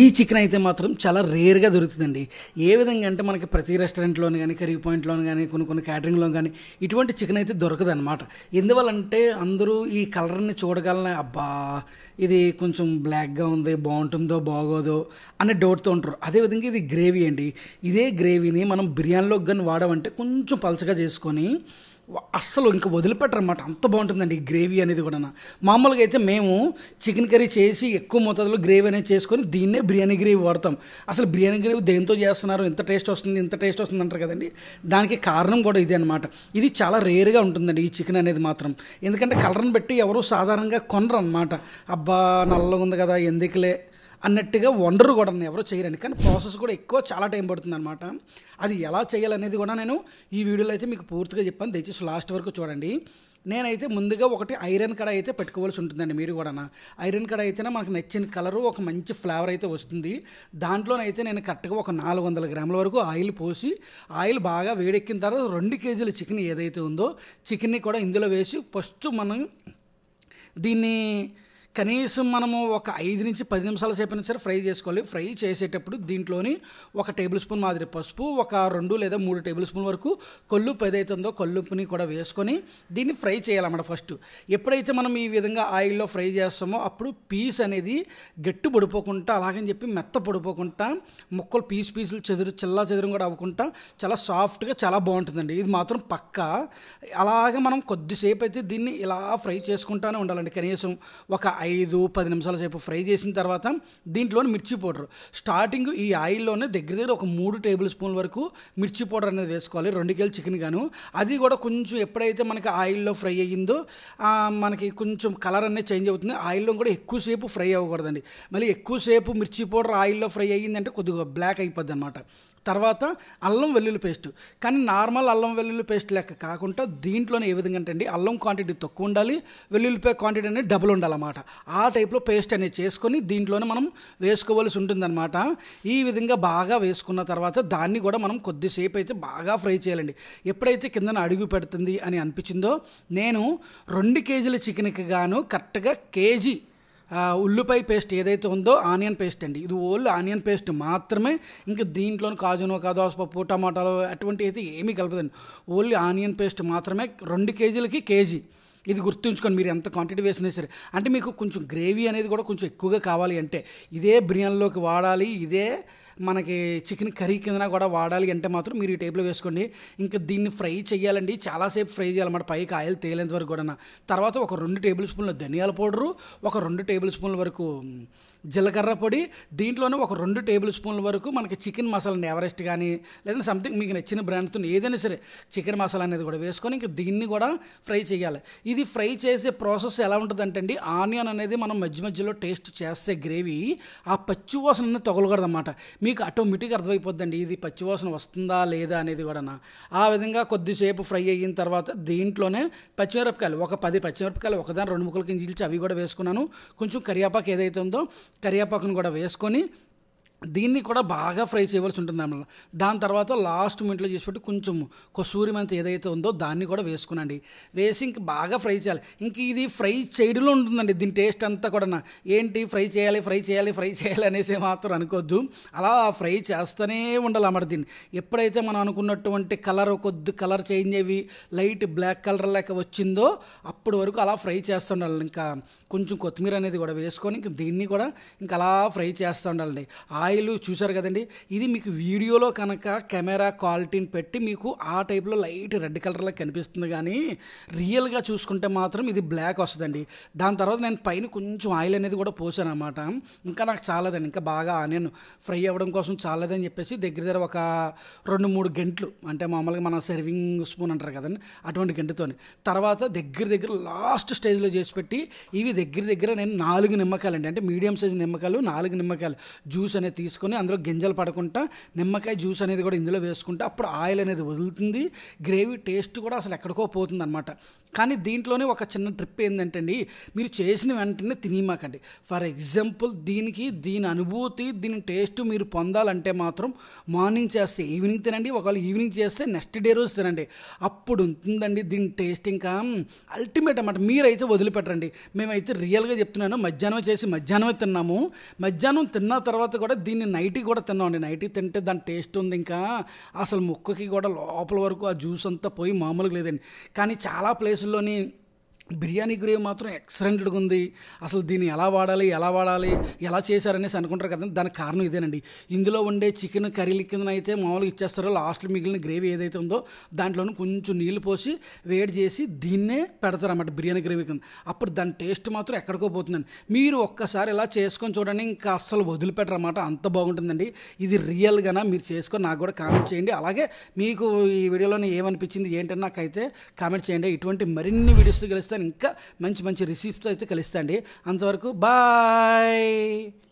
ఈ చికెన్ అయితే మాత్రం చాలా రేర్గా దొరుకుతుందండి ఏ విధంగా అంటే మనకి ప్రతి రెస్టారెంట్లోని కానీ కరీ పాయింట్లోని కానీ కొన్ని కొన్ని క్యాటరింగ్లో కానీ ఇటువంటి చికెన్ అయితే దొరకదనమాట ఎందువల్లంటే అందరూ ఈ కలర్ని చూడగలనే అబ్బా ఇది కొంచెం బ్లాక్గా ఉంది బాగుంటుందో బాగోదో అనే డౌట్తో ఉంటారు అదేవిధంగా ఇది గ్రేవీ అండి ఇదే గ్రేవీని మనం బిర్యానీలోకి కానీ వాడమంటే కొంచెం పలచగా చేసుకొని అస్సలు ఇంకా వదిలిపెట్టరనమాట అంత బాగుంటుందండి ఈ గ్రేవీ అనేది కూడా మామూలుగా అయితే మేము చికెన్ కర్రీ చేసి ఎక్కువ మోతాదులో గ్రేవీ అనేది చేసుకొని దీన్నే బిర్యానీ గ్రేవీ వాడతాం అసలు బిర్యానీ గ్రేవీ దేంతో చేస్తున్నారు ఇంత టేస్ట్ వస్తుంది ఇంత టేస్ట్ వస్తుంది అంటారు కదండి దానికి కారణం కూడా ఇదే అనమాట ఇది చాలా రేర్గా ఉంటుందండి ఈ చికెన్ అనేది మాత్రం ఎందుకంటే కలర్ని బట్టి ఎవరు సాధారణంగా కొనరు అనమాట అబ్బా నల్లగా ఉంది కదా ఎందుకులే అన్నట్టుగా వండరు కూడా ఎవరు చేయరండి కానీ ప్రాసెస్ కూడా ఎక్కువ చాలా టైం పడుతుంది అనమాట అది ఎలా చేయాలనేది కూడా నేను ఈ వీడియోలో అయితే మీకు పూర్తిగా చెప్పాను దయచేసి లాస్ట్ వరకు చూడండి నేనైతే ముందుగా ఒకటి ఐరన్ కడ అయితే పెట్టుకోవాల్సి ఉంటుందండి మీరు కూడా ఐరన్ కడ అయితే మనకు నచ్చిన కలరు ఒక మంచి ఫ్లేవర్ అయితే వస్తుంది దాంట్లోనైతే నేను కరెక్ట్గా ఒక నాలుగు వందల గ్రాముల వరకు ఆయిల్ పోసి ఆయిల్ బాగా వేడెక్కిన తర్వాత రెండు కేజీల చికెన్ ఏదైతే ఉందో చికెన్ని కూడా ఇందులో వేసి ఫస్ట్ మనం దీన్ని కనీసం మనము ఒక ఐదు నుంచి పది నిమిషాల అయినా సరే ఫ్రై చేసుకోవాలి ఫ్రై చేసేటప్పుడు దీంట్లోని ఒక టేబుల్ స్పూన్ మాదిరి పసుపు ఒక రెండు లేదా మూడు టేబుల్ స్పూన్ వరకు కొల్లుప్పు ఏదైతుందో కొల్లుప్పుని కూడా వేసుకొని దీన్ని ఫ్రై చేయాలన్నమాట ఫస్ట్ ఎప్పుడైతే మనం ఈ విధంగా ఆయిల్లో ఫ్రై చేస్తామో అప్పుడు పీస్ అనేది గట్టి పడిపోకుండా అలాగని చెప్పి మెత్త పడిపోకుండా ముక్కలు పీస్ పీసులు చెదురు చిల్లా చెదురు కూడా అవ్వకుండా చాలా సాఫ్ట్గా చాలా బాగుంటుందండి ఇది మాత్రం పక్క అలాగే మనం కొద్దిసేపు అయితే దీన్ని ఇలా ఫ్రై చేసుకుంటానే ఉండాలండి కనీసం ఒక ఐదు పది నిమిషాల సేపు ఫ్రై చేసిన తర్వాత దీంట్లో మిర్చి పౌడర్ స్టార్టింగ్ ఈ ఆయిల్లోనే దగ్గర దగ్గర ఒక మూడు టేబుల్ స్పూన్ల వరకు మిర్చి పౌడర్ అనేది వేసుకోవాలి రెండు కేలు చికెన్ గాను అది కూడా కొంచెం ఎప్పుడైతే మనకి ఆయిల్లో ఫ్రై అయ్యిందో మనకి కొంచెం కలర్ అనేది చేంజ్ అవుతుంది ఆయిల్లో కూడా ఎక్కువసేపు ఫ్రై అవ్వకూడదండి మళ్ళీ ఎక్కువసేపు మిర్చి పౌడర్ ఆయిల్లో ఫ్రై అయ్యిందంటే కొద్దిగా బ్లాక్ అయిపోద్ది అనమాట తర్వాత అల్లం వెల్లుల్లి పేస్ట్ కానీ నార్మల్ అల్లం వెల్లుల్లి పేస్ట్ లెక్క కాకుండా దీంట్లోనే ఏ విధంగా అంటే అల్లం క్వాంటిటీ తక్కువ ఉండాలి వెల్లుల్లిపాయ క్వాంటిటీ అనేది డబుల్ ఉండాలన్నమాట ఆ టైప్లో పేస్ట్ అనేది చేసుకొని దీంట్లోనే మనం వేసుకోవాల్సి ఉంటుందన్నమాట ఈ విధంగా బాగా వేసుకున్న తర్వాత దాన్ని కూడా మనం కొద్దిసేపు అయితే బాగా ఫ్రై చేయాలండి ఎప్పుడైతే కిందన అడుగు పెడుతుంది అని అనిపించిందో నేను రెండు కేజీల చికెన్కి గాను కరెక్ట్గా కేజీ ఉల్లిపాయ పేస్ట్ ఏదైతే ఉందో ఆనియన్ పేస్ట్ అండి ఇది ఓన్లీ ఆనియన్ పేస్ట్ మాత్రమే ఇంకా దీంట్లోని కాజును దోసపప్పు టమాటాలు అటువంటి అయితే ఏమీ కలపదండి ఓన్లీ ఆనియన్ పేస్ట్ మాత్రమే రెండు కేజీలకి కేజీ ఇది గుర్తుంచుకొని మీరు ఎంత క్వాంటిటీ వేసినా సరే అంటే మీకు కొంచెం గ్రేవీ అనేది కూడా కొంచెం ఎక్కువగా కావాలి అంటే ఇదే బిర్యానీలోకి వాడాలి ఇదే మనకి చికెన్ కర్రీ కింద కూడా వాడాలి అంటే మాత్రం మీరు ఈ టేబుల్ వేసుకోండి ఇంకా దీన్ని ఫ్రై చేయాలండి చాలాసేపు ఫ్రై చేయాలన్నమాట పైకి ఆయిల్ తేలేంత వరకు కూడా తర్వాత ఒక రెండు టేబుల్ స్పూన్ల ధనియాల పౌడరు ఒక రెండు టేబుల్ స్పూన్ల వరకు జీలకర్ర పొడి దీంట్లోనే ఒక రెండు టేబుల్ స్పూన్ల వరకు మనకి చికెన్ మసాలా ఎవరెస్ట్ కానీ లేదంటే సంథింగ్ మీకు నచ్చిన బ్రాండ్తో ఏదైనా సరే చికెన్ మసాలా అనేది కూడా వేసుకొని ఇంకా దీన్ని కూడా ఫ్రై చేయాలి ఇది ఫ్రై చేసే ప్రాసెస్ ఎలా ఉంటుందంటండి ఆనియన్ అనేది మనం మధ్య మధ్యలో టేస్ట్ చేస్తే గ్రేవీ ఆ పచ్చి వాసన అనేది తగలకూడదన్నమాట మీకు ఆటోమేటిక్గా అర్థమైపోద్దండి ఇది పచ్చివాసన వస్తుందా లేదా అనేది కూడా ఆ విధంగా కొద్దిసేపు ఫ్రై అయిన తర్వాత దీంట్లోనే పచ్చిమిరపకాయలు ఒక పది పచ్చిమిరపకాయలు ఒకదాని రెండు ముక్కల కింద అవి కూడా వేసుకున్నాను కొంచెం కరియాపాకు ఏదైతే ఉందో కరియాపాకును కూడా వేసుకొని దీన్ని కూడా బాగా ఫ్రై చేయవలసి ఉంటుంది అమ్మ దాని తర్వాత లాస్ట్ మినిట్లో చేసి పెట్టి కొంచెం కొసూరి మెంత ఏదైతే ఉందో దాన్ని కూడా వేసుకునండి వేసి ఇంక బాగా ఫ్రై చేయాలి ఇంక ఇది ఫ్రై చేయడంలో ఉంటుందండి దీని టేస్ట్ అంతా కూడా ఏంటి ఫ్రై చేయాలి ఫ్రై చేయాలి ఫ్రై చేయాలి అనేసి మాత్రం అనుకోవద్దు అలా ఫ్రై చేస్తూనే ఉండాలి అమ్మ దీన్ని ఎప్పుడైతే మనం అనుకున్నటువంటి కలర్ కొద్ది కలర్ చేంజ్ అయ్యి లైట్ బ్లాక్ కలర్ లెక్క వచ్చిందో అప్పటి వరకు అలా ఫ్రై చేస్తూ ఉండాలి ఇంకా కొంచెం కొత్తిమీర అనేది కూడా వేసుకొని ఇంక దీన్ని కూడా ఇంకా అలా ఫ్రై చేస్తూ ఉండాలండి ఆయిల్ చూశారు కదండి ఇది మీకు వీడియోలో కనుక కెమెరా క్వాలిటీని పెట్టి మీకు ఆ టైప్లో లైట్ రెడ్ కలర్లో కనిపిస్తుంది కానీ రియల్గా చూసుకుంటే మాత్రం ఇది బ్లాక్ వస్తుందండి దాని తర్వాత నేను పైన కొంచెం ఆయిల్ అనేది కూడా పోసాను అనమాట ఇంకా నాకు చాలదండి ఇంకా బాగా ఆనియన్ ఫ్రై అవ్వడం కోసం చాలదని చెప్పేసి దగ్గర దగ్గర ఒక రెండు మూడు గంటలు అంటే మామూలుగా మన సర్వింగ్ స్పూన్ అంటారు కదండి అటువంటి గంటతో తర్వాత దగ్గర దగ్గర లాస్ట్ స్టేజ్లో చేసి పెట్టి ఇవి దగ్గర దగ్గర నేను నాలుగు నిమ్మకాయలు అండి అంటే మీడియం సైజ్ నిమ్మకాయలు నాలుగు నిమ్మకాయలు జ్యూస్ అనేది తీసుకొని అందులో గింజలు పడకుండా నిమ్మకాయ జ్యూస్ అనేది కూడా ఇందులో వేసుకుంటే అప్పుడు ఆయిల్ అనేది వదులుతుంది గ్రేవీ టేస్ట్ కూడా అసలు ఎక్కడికో పోతుంది అనమాట కానీ దీంట్లోనే ఒక చిన్న ట్రిప్ ఏంటంటే అండి మీరు చేసిన వెంటనే తినేమాకండి ఫర్ ఎగ్జాంపుల్ దీనికి దీని అనుభూతి దీని టేస్ట్ మీరు పొందాలంటే మాత్రం మార్నింగ్ చేస్తే ఈవినింగ్ తినండి ఒకవేళ ఈవినింగ్ చేస్తే నెక్స్ట్ డే రోజు తినండి అప్పుడు ఉంటుందండి దీని టేస్ట్ ఇంకా అల్టిమేట్ అనమాట మీరైతే వదిలిపెట్టండి మేమైతే రియల్గా చెప్తున్నాను మధ్యాహ్నం చేసి మధ్యాహ్నమే తిన్నాము మధ్యాహ్నం తిన్న తర్వాత కూడా దీన్ని నైట్కి కూడా తిన్నామండి నైట్కి తింటే దాని టేస్ట్ ఉంది ఇంకా అసలు ముక్కకి కూడా లోపల వరకు ఆ జ్యూస్ అంతా పోయి మామూలుగా లేదండి కానీ చాలా ప్లేస్ ছিল బిర్యానీ గ్రేవ్ మాత్రం ఎక్సలెంట్గా ఉంది అసలు దీన్ని ఎలా వాడాలి ఎలా వాడాలి ఎలా చేశారనేసి అనుకుంటారు కదండి దానికి కారణం ఇదేనండి ఇందులో ఉండే చికెన్ కర్రీల కింద అయితే మామూలుగా ఇచ్చేస్తారో లాస్ట్ మిగిలిన గ్రేవీ ఏదైతే ఉందో దాంట్లోనూ కొంచెం నీళ్ళు పోసి వేడి చేసి దీన్నే పెడతారన్నమాట బిర్యానీ గ్రేవీ కింద అప్పుడు దాని టేస్ట్ మాత్రం ఎక్కడికో పోతుందండి మీరు ఒక్కసారి ఇలా చేసుకొని చూడండి ఇంకా అస్సలు అనమాట అంత బాగుంటుందండి ఇది రియల్గా మీరు చేసుకొని నాకు కూడా కామెంట్ చేయండి అలాగే మీకు ఈ వీడియోలోనే ఏమనిపించింది ఏంటని నాకైతే కామెంట్ చేయండి ఇటువంటి మరిన్ని వీడియోస్తో గెలిస్తే ఇంకా మంచి మంచి రిసీప్ట్తో అయితే కలుస్తా అండి అంతవరకు బాయ్